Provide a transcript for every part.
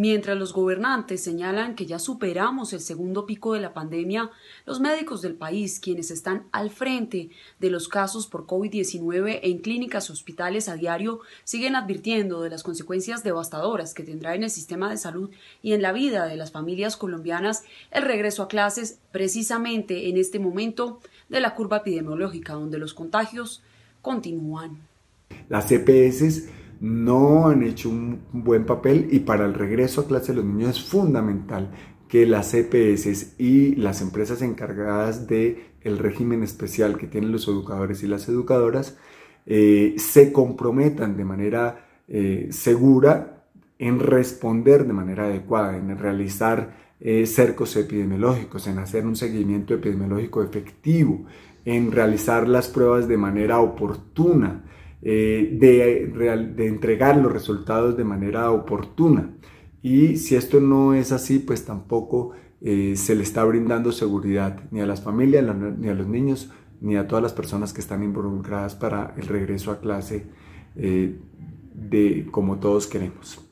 Mientras los gobernantes señalan que ya superamos el segundo pico de la pandemia, los médicos del país, quienes están al frente de los casos por COVID-19 en clínicas y hospitales a diario, siguen advirtiendo de las consecuencias devastadoras que tendrá en el sistema de salud y en la vida de las familias colombianas el regreso a clases precisamente en este momento de la curva epidemiológica donde los contagios continúan. Las EPS no han hecho un buen papel y para el regreso a clase de los niños es fundamental que las EPS y las empresas encargadas del régimen especial que tienen los educadores y las educadoras eh, se comprometan de manera eh, segura en responder de manera adecuada, en realizar eh, cercos epidemiológicos, en hacer un seguimiento epidemiológico efectivo, en realizar las pruebas de manera oportuna, eh, de, entregar los resultados de manera oportuna. Y si esto no es así, pues tampoco eh, se le está brindando seguridad ni a las familias, ni a los niños, ni a todas las personas que están involucradas para el regreso a clase eh, de como todos queremos.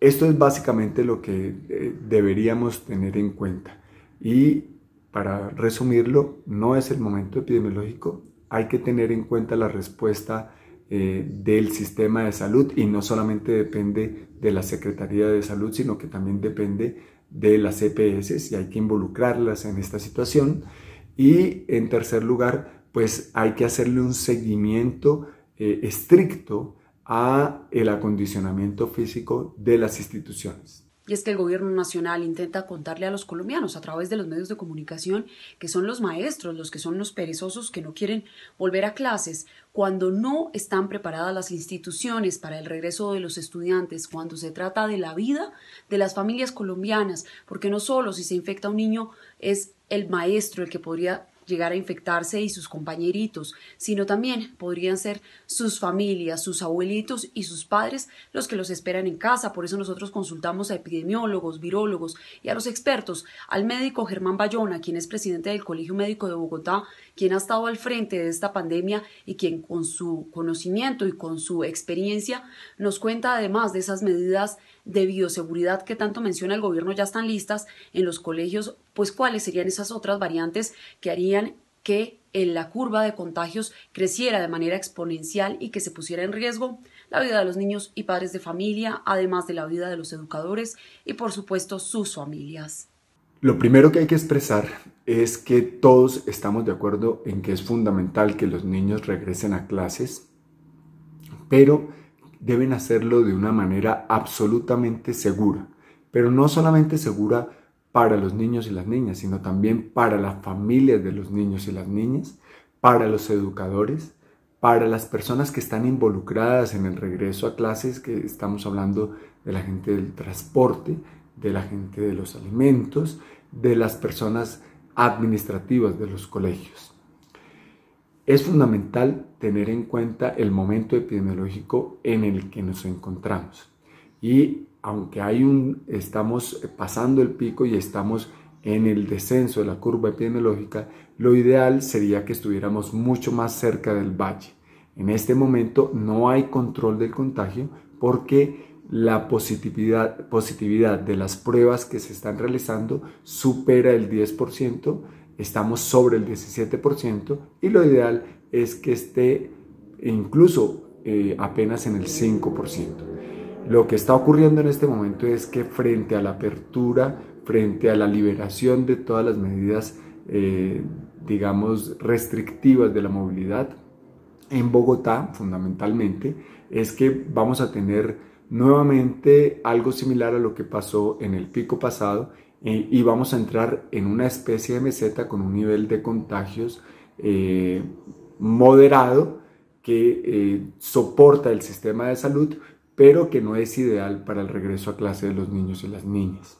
esto es básicamente lo que deberíamos tener en cuenta. Y para resumirlo, no es el momento epidemiológico, hay que tener en cuenta la respuesta eh, del sistema de salud y no solamente depende de la Secretaría de Salud, sino que también depende de las EPS y hay que involucrarlas en esta situación. Y en tercer lugar, pues hay que hacerle un seguimiento eh, estricto a el acondicionamiento físico de las instituciones y es que el gobierno nacional intenta contarle a los colombianos a través de los medios de comunicación que son los maestros los que son los perezosos que no quieren volver a clases, cuando no están preparadas las instituciones para el regreso de los estudiantes, cuando se trata de la vida de las familias colombianas, porque no solo si se infecta un niño es el maestro el que podría llegar a infectarse y sus compañeritos, sino también podrían ser sus familias, sus abuelitos y sus padres los que los esperan en casa. Por eso nosotros consultamos a epidemiólogos, virólogos y a los expertos, al médico Germán Bayona, quien es presidente del Colegio Médico de Bogotá quien ha estado al frente de esta pandemia y quien con su conocimiento y con su experiencia nos cuenta además de esas medidas de bioseguridad que tanto menciona el gobierno ya están listas en los colegios, pues cuáles serían esas otras variantes que harían que en eh, la curva de contagios creciera de manera exponencial y que se pusiera en riesgo la vida de los niños y padres de familia, además de la vida de los educadores y por supuesto sus familias. Lo primero que hay que expresar es que todos estamos de acuerdo en que es fundamental que los niños regresen a clases, pero deben hacerlo de una manera absolutamente segura, pero no solamente segura para los niños y las niñas, sino también para las familias de los niños y las niñas, para los educadores, para las personas que están involucradas en el regreso a clases, que estamos hablando de la gente del transporte, de la gente de los alimentos, de las personas administrativas de los colegios. Es fundamental tener en cuenta el momento epidemiológico en el que nos encontramos. Y aunque hay un, estamos pasando el pico y estamos en el descenso de la curva epidemiológica, lo ideal sería que estuviéramos mucho más cerca del valle. En este momento no hay control del contagio porque la positividad, positividad de las pruebas que se están realizando supera el 10%, estamos sobre el 17% y lo ideal es que esté incluso eh, apenas en el 5%. Lo que está ocurriendo en este momento es que frente a la apertura, frente a la liberación de todas las medidas, eh, digamos, restrictivas de la movilidad, en Bogotá fundamentalmente, es que vamos a tener Nuevamente algo similar a lo que pasó en el pico pasado eh, y vamos a entrar en una especie de meseta con un nivel de contagios eh, moderado que eh, soporta el sistema de salud, pero que no es ideal para el regreso a clase de los niños y las niñas.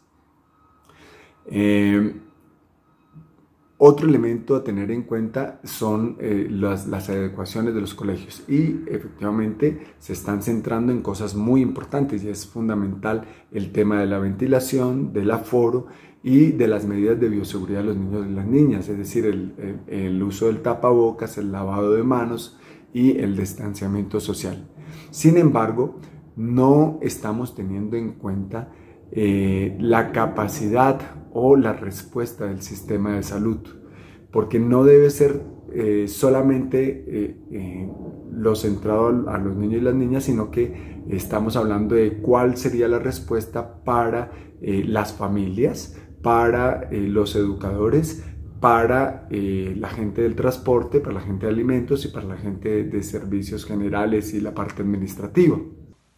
Otro elemento a tener en cuenta son eh, las, adecuaciones de los colegios y efectivamente se están centrando en cosas muy importantes y es fundamental el tema de la ventilación, del aforo y de las medidas de bioseguridad de los niños y las niñas, es decir, el uso del tapabocas, el lavado de manos y el distanciamiento social. Sin embargo, no estamos teniendo en cuenta eh, la capacidad o la respuesta del sistema de salud, porque no debe ser eh, solamente eh, lo centrado a los niños y las niñas, sino que estamos hablando de cuál sería la respuesta para las familias, para los educadores, para la gente del transporte, para la gente de alimentos y para la gente de servicios generales y la parte administrativa.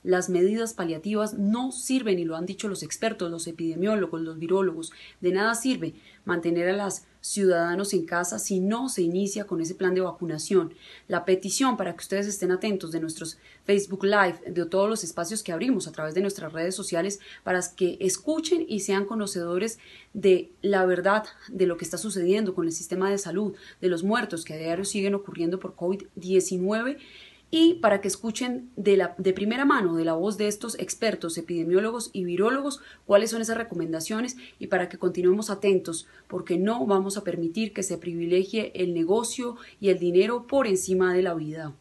Las medidas paliativas no sirven y lo han dicho los expertos, los epidemiólogos, los virólogos. De nada sirve mantener a los ciudadanos en casa si no se inicia con ese plan de vacunación. La petición para que ustedes estén atentos de nuestros Facebook Live, de todos los espacios que abrimos a través de nuestras redes sociales para que escuchen y sean conocedores de la verdad de lo que está sucediendo con el sistema de salud, de los muertos que a diario siguen ocurriendo por COVID-19 y para que escuchen de, la, de primera mano, de la voz de estos expertos, epidemiólogos y virólogos, cuáles son esas recomendaciones y para que continuemos atentos, porque no vamos a permitir que se privilegie el negocio y el dinero por encima de la vida.